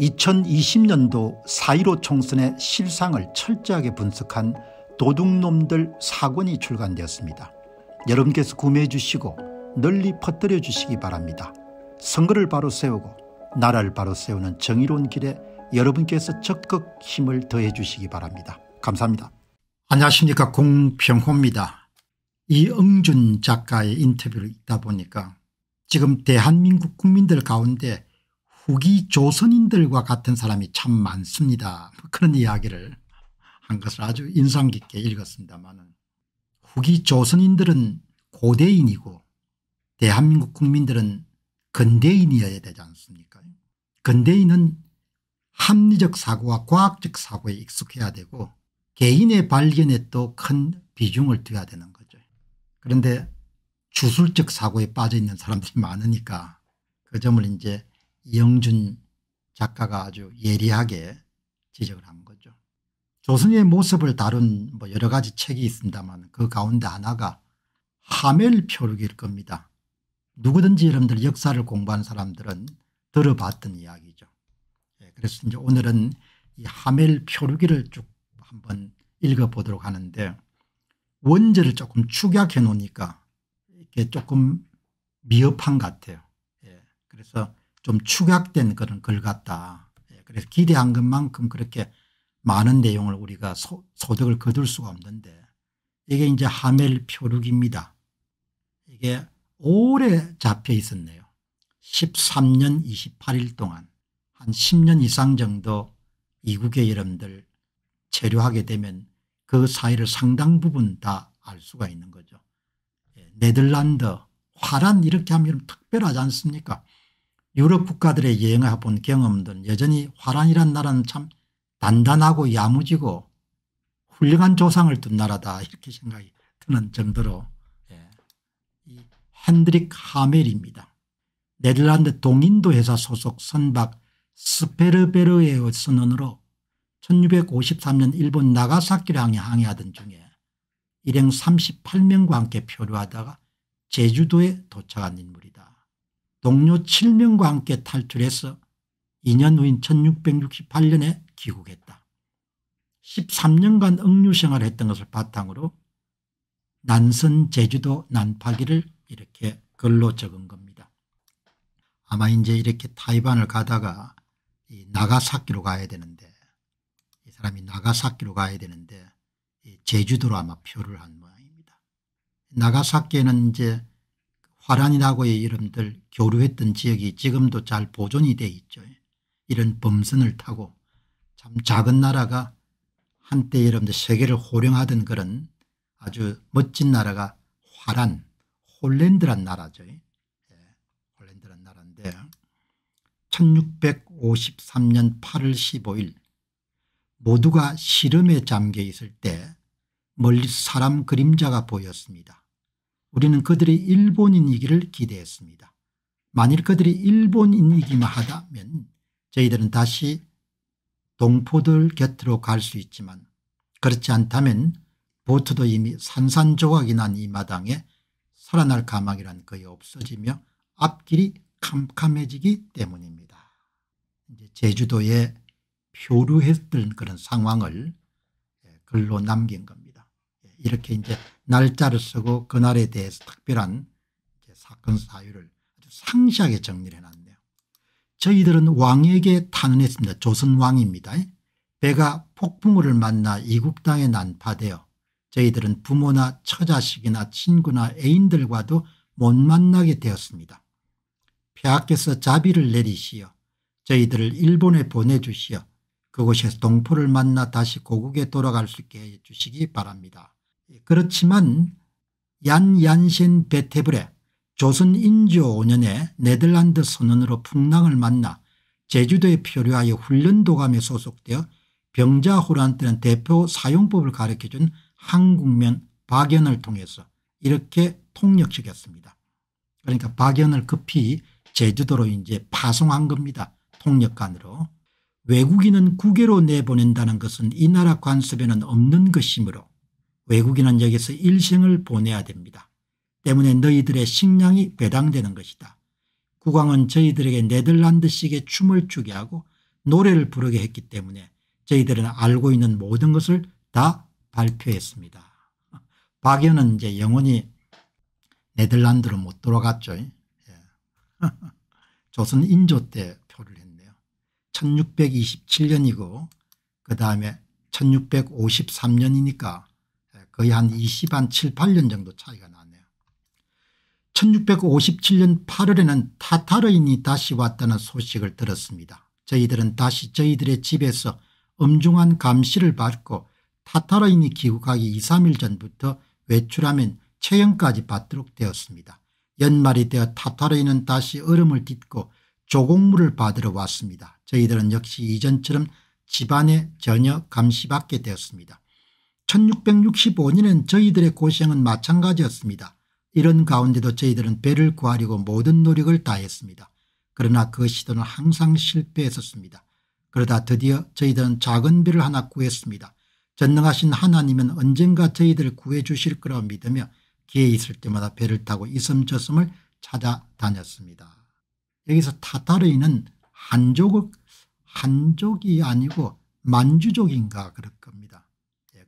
2020년도 4.15 총선의 실상을 철저하게 분석한 도둑놈들 사권이 출간되었습니다. 여러분께서 구매해 주시고 널리 퍼뜨려 주시기 바랍니다. 선거를 바로 세우고 나라를 바로 세우는 정의로운 길에 여러분께서 적극 힘을 더해 주시기 바랍니다. 감사합니다. 안녕하십니까 공평호입니다 이응준 작가의 인터뷰를 읽다 보니까 지금 대한민국 국민들 가운데 후기 조선인들과 같은 사람이 참 많습니다. 그런 이야기를 한 것을 아주 인상 깊게 읽었습니다만 후기 조선인들은 고대인이고 대한민국 국민들은 근대인이어야 되지 않습니까 근대인은 합리적 사고와 과학적 사고에 익숙해야 되고 개인의 발견에 또 큰 비중을 둬야 되는 거죠. 그런데 주술적 사고에 빠져 있는 사람들이 많으니까 그 점을 이제 이영준 작가가 아주 예리하게 지적을 한 거죠. 조선의 모습을 다룬 뭐 여러 가지 책이 있습니다만 그 가운데 하나가 하멜표류일 겁니다. 누구든지 여러분들 역사를 공부한 사람들은 들어봤던 이야기죠. 예, 그래서 이제 오늘은 이 하멜 표류기를 쭉 한번 읽어보도록 하는데 원제를 조금 축약해 놓으니까 이게 조금 미흡한 같아요. 예. 그래서 좀 축약된 그런 글 같다. 예, 그래서 기대한 것만큼 그렇게 많은 내용을 우리가 소, 득을 거둘 수가 없는데 이게 이제 하멜 표류기입니다. 이게 오래 잡혀 있었네요. 13년 28일 동안 한 10년 이상 정도 이국의 여러분들 체류하게 되면 그 사이를 상당 부분 다 알 수가 있는 거죠. 예, 네덜란드, 화란 이렇게 하면 특별하지 않습니까? 유럽 국가들의 여행해 본 경험들은 여전히 화란이란 나라는 참 단단하고 야무지고 훌륭한 조상을 둔 나라다 이렇게 생각이 드는 정도로 예. 이 핸드릭 하멜입니다. 네덜란드 동인도 회사 소속 선박 스페르베르의 선언으로 1653년 일본 나가사키랑향 항해하던 중에 일행 38명과 함께 표류하다가 제주도에 도착한 인물이다. 동료 7명과 함께 탈출해서 2년 후인 1668년에 귀국했다. 13년간 억류생활을 했던 것을 바탕으로 난선 제주도 난파기를 이렇게 글로 적은 겁니다. 아마 이제 이렇게 타이반을 가다가 이 나가사키로 가야 되는데 이 사람이 나가사키로 가야 되는데 제주도로 아마 표를 한 모양입니다. 나가사키에는 이제 화란이라고의 이름들 교류했던 지역이 지금도 잘 보존이 돼 있죠. 이런 범선을 타고 참 작은 나라가 한때 여러분들 세계를 호령하던 그런 아주 멋진 나라가 화란 홀랜드란 나라죠. 예, 홀랜드란 나라인데 1653년 8월 15일 모두가 시름에 잠겨 있을 때 멀리 사람 그림자가 보였습니다. 우리는 그들이 일본인이기를 기대했습니다. 만일 그들이 일본인이기만 하다면 저희들은 다시 동포들 곁으로 갈 수 있지만 그렇지 않다면 보트도 이미 산산조각이 난 이 마당에 살아날 가망이란 거의 없어지며 앞길이 캄캄해지기 때문입니다. 이제 제주도에 표류했던 그런 상황을 글로 남긴 겁니다. 예, 이렇게 이제 날짜를 쓰고 그날에 대해서 특별한 사건 사유를 아주 상시하게 정리를 해놨네요. 저희들은 왕에게 탄원했습니다. 조선 왕입니다. 배가 폭풍우를 만나 이국 땅에 난파되어 저희들은 부모나 처자식이나 친구나 애인들과도 못 만나게 되었습니다. 폐하께서 자비를 내리시어 저희들을 일본에 보내주시어 그곳에서 동포를 만나 다시 고국에 돌아갈 수 있게 해주시기 바랍니다. 예, 그렇지만 얀 얀신 베테브레 조선 인조 5년에 네덜란드 선원으로 풍랑을 만나 제주도에 표류하여 훈련도감에 소속되어 병자호란 때는 대표 사용법을 가르쳐준 한국면 박연을 통해서 이렇게 통역시켰습니다. 그러니까 박연을 급히 제주도로 이제 파송한 겁니다. 통역관으로. 외국인은 국외로 내보낸다는 것은 이 나라 관습에는 없는 것이므로 외국인은 여기서 일생을 보내야 됩니다. 때문에 너희들의 식량이 배당되는 것이다. 국왕은 저희들에게 네덜란드식의 춤을 추게 하고 노래를 부르게 했기 때문에 저희들은 알고 있는 모든 것을 다 발표했습니다. 박연은 이제 영원히 네덜란드로 못 돌아갔죠. 예. 조선 인조 때 표를 했네요. 1627년이고 그 다음에 1653년이니까 거의 한 20, 한 7, 8년 정도 차이가 나네요. 1657년 8월에는 타타르인이 다시 왔다는 소식을 들었습니다. 저희들은 다시 저희들의 집에서 엄중한 감시를 받고 타타르인이 귀국하기 2, 3일 전부터 외출하면 체형까지 받도록 되었습니다. 연말이 되어 타타르인은 다시 얼음을 딛고 조공물을 받으러 왔습니다. 저희들은 역시 이전처럼 집안에 전혀 감시받게 되었습니다. 1665년엔 저희들의 고생은 마찬가지였습니다. 이런 가운데도 저희들은 배를 구하려고 모든 노력을 다했습니다. 그러나 그 시도는 항상 실패했었습니다. 그러다 드디어 저희들은 작은 배를 하나 구했습니다. 전능하신 하나님은 언젠가 저희들을 구해 주실 거라 믿으며 기회 있을 때마다 배를 타고 이섬 저섬을 찾아다녔습니다. 여기서 타타르인은 한족은 한족이 아니고 만주족인가 그럴 겁니다.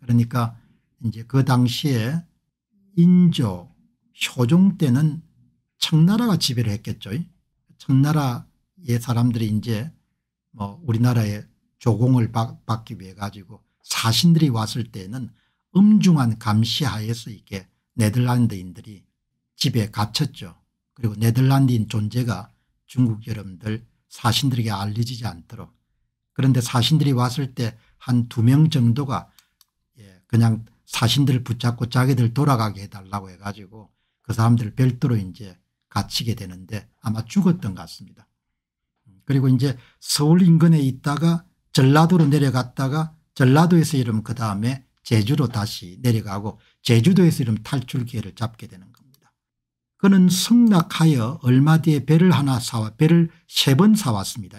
그러니까 이제 그 당시에 인조 효종 때는 청나라가 지배를 했겠죠. 청나라의 사람들이 이제 뭐 우리나라의 조공을 받, 기 위해 가지고 사신들이 왔을 때는 엄중한 감시하에서 이게 네덜란드인들이 집에 갇혔죠. 그리고 네덜란드인 존재가 중국 여러분들 사신들에게 알려지지 않도록 그런데 사신들이 왔을 때 한 두 명 정도가 그냥 사신들을 붙잡고 자기들 돌아가게 해달라고 해가지고 그 사람들을 별도로 이제 갇히게 되는데 아마 죽었던 것 같습니다. 그리고 이제 서울 인근에 있다가 전라도로 내려갔다가 전라도에서 이름 그 다음에 제주로 다시 내려가고 제주도에서 이름 탈출 기회를 잡게 되는 겁니다. 그는 승낙하여 얼마 뒤에 배를 하나 사와 배를 세 번 사왔습니다.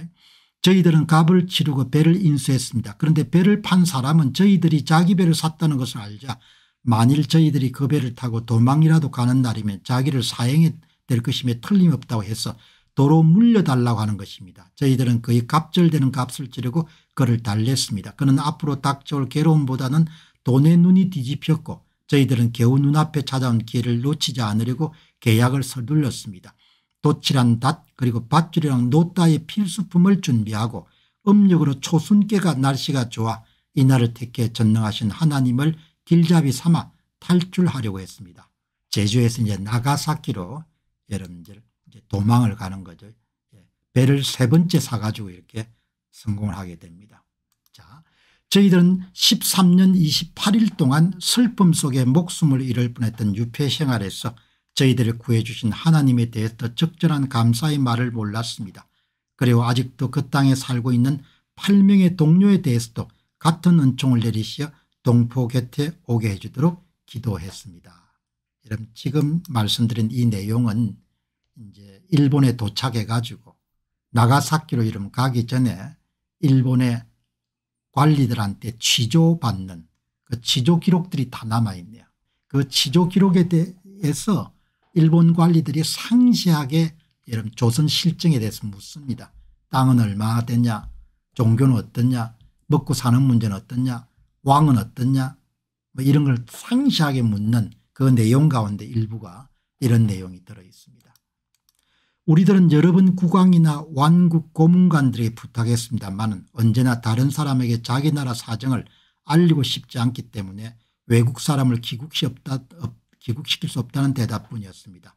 저희들은 값을 치르고 배를 인수했습니다. 그런데 배를 판 사람은 저희들이 자기 배를 샀다는 것을 알자 만일 저희들이 그 배를 타고 도망이라도 가는 날이면 자기를 사형에 될것임에 틀림없다고 해서 도로 물려달라고 하는 것입니다. 저희들은 그의 갑절되는 값을 치르고 그를 달랬습니다. 그는 앞으로 닥쳐올 괴로움보다는 돈의 눈이 뒤집혔고 저희들은 겨우 눈앞에 찾아온 기회를 놓치지 않으려고 계약을 서둘렀습니다. 도치란닷 그리고 밧줄이랑 노따의 필수품을 준비하고 음력으로 초순께가 날씨가 좋아 이날을 택해 전능하신 하나님을 길잡이 삼아 탈출하려고 했습니다. 제주에서 이제 나가사키로 여러분들 이제 도망을 가는 거죠. 예, 배를 세 번째 사가지고 이렇게 성공을 하게 됩니다. 자, 저희들은 13년 28일 동안 슬픔 속에 목숨을 잃을 뻔했던 유폐 생활에서 저희들을 구해주신 하나님에 대해 더 적절한 감사의 말을 몰랐습니다. 그리고 아직도 그 땅에 살고 있는 8명의 동료에 대해서도 같은 은총을 내리시어 동포 곁에 오게 해주도록 기도했습니다. 여러분 지금 말씀드린 이 내용은 이제 일본에 도착해가지고 나가사키로 이름 가기 전에 일본의 관리들한테 취조받는 그 취조 기록들이 다 남아있네요. 그 취조 기록에 대해서 일본 관리들이 상시하게 이런 조선 실정에 대해서 묻습니다. 땅은 얼마 됐냐 종교는 어떻냐 먹고 사는 문제는 어떻냐 왕은 어떻냐 뭐 이런 걸 상시하게 묻는 그 내용 가운데 일부가 이런 내용이 들어있습니다. 우리들은 여러 번 국왕이나 완국 고문관들에게 부탁했습니다만 언제나 다른 사람에게 자기 나라 사정을 알리고 싶지 않기 때문에 외국 사람을 기국시 없다, 귀국시킬 수 없다는 대답뿐이었습니다.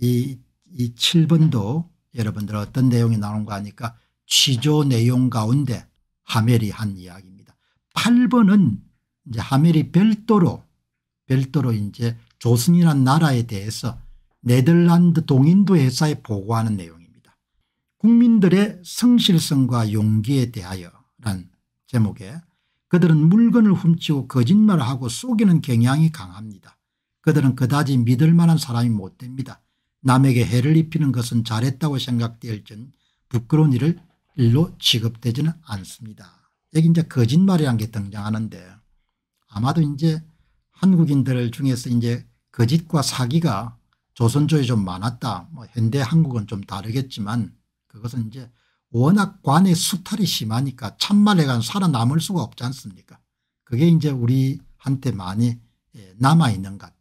이, 이 7번도 여러분들 어떤 내용이 나온거 아니까 취조 내용 가운데 하멜이 한 이야기입니다. 8번은 이제 하멜이 별도로 별도로 이제 조선이란 나라에 대해서 네덜란드 동인도 회사에 보고하는 내용입니다. 국민들의 성실성과 용기에 대하여란 제목에 그들은 물건을 훔치고 거짓말하고 속이는 경향이 강합니다. 그들은 그다지 믿을 만한 사람이 못 됩니다. 남에게 해를 입히는 것은 잘했다고 생각될 전 부끄러운 일을 일로 취급되지는 않습니다. 여기 이제 거짓말이란 게 등장하는데 아마도 이제 한국인들 중에서 이제 거짓과 사기가 조선조에 좀 많았다. 뭐 현대 한국은 좀 다르겠지만 그것은 이제 워낙 관의 수탈이 심하니까 참말해간 살아남을 수가 없지 않습니까? 그게 이제 우리한테 많이 예, 남아있는 것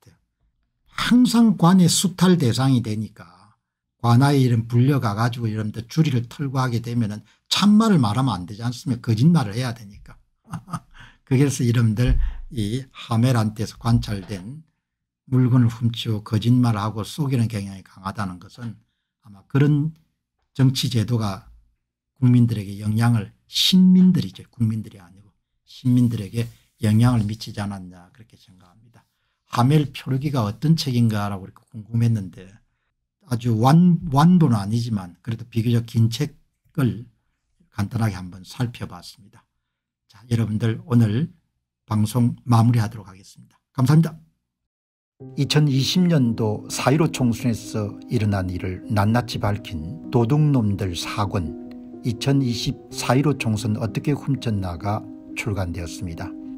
항상 관의 수탈 대상이 되니까 관아에 이름 불려가 가지고 이런데 주리를 털고 하게 되면 은 참말을 말하면 안 되지 않습니까 거짓말을 해야 되니까 그래서 이름들 이 하멜한 테에서 관찰된 물건을 훔치고 거짓말하고 속이는 경향이 강하다는 것은 아마 그런 정치 제도가 국민들에게 영향을 신민들이죠 국민들이 아니고 신민들에게 영향을 미치지 않았냐 그렇게 생각합니다. 하멜 표류기가 어떤 책인가라고 이렇게 궁금했는데 아주 완, 완도는 아니지만 그래도 비교적 긴 책을 간단하게 한번 살펴봤습니다. 자, 여러분들 오늘 방송 마무리하도록 하겠습니다. 감사합니다. 2020년도 4.15 총선에서 일어난 일을 낱낱이 밝힌 도둑놈들 4권 2020 4.15 총선 어떻게 훔쳤나가 출간되었습니다.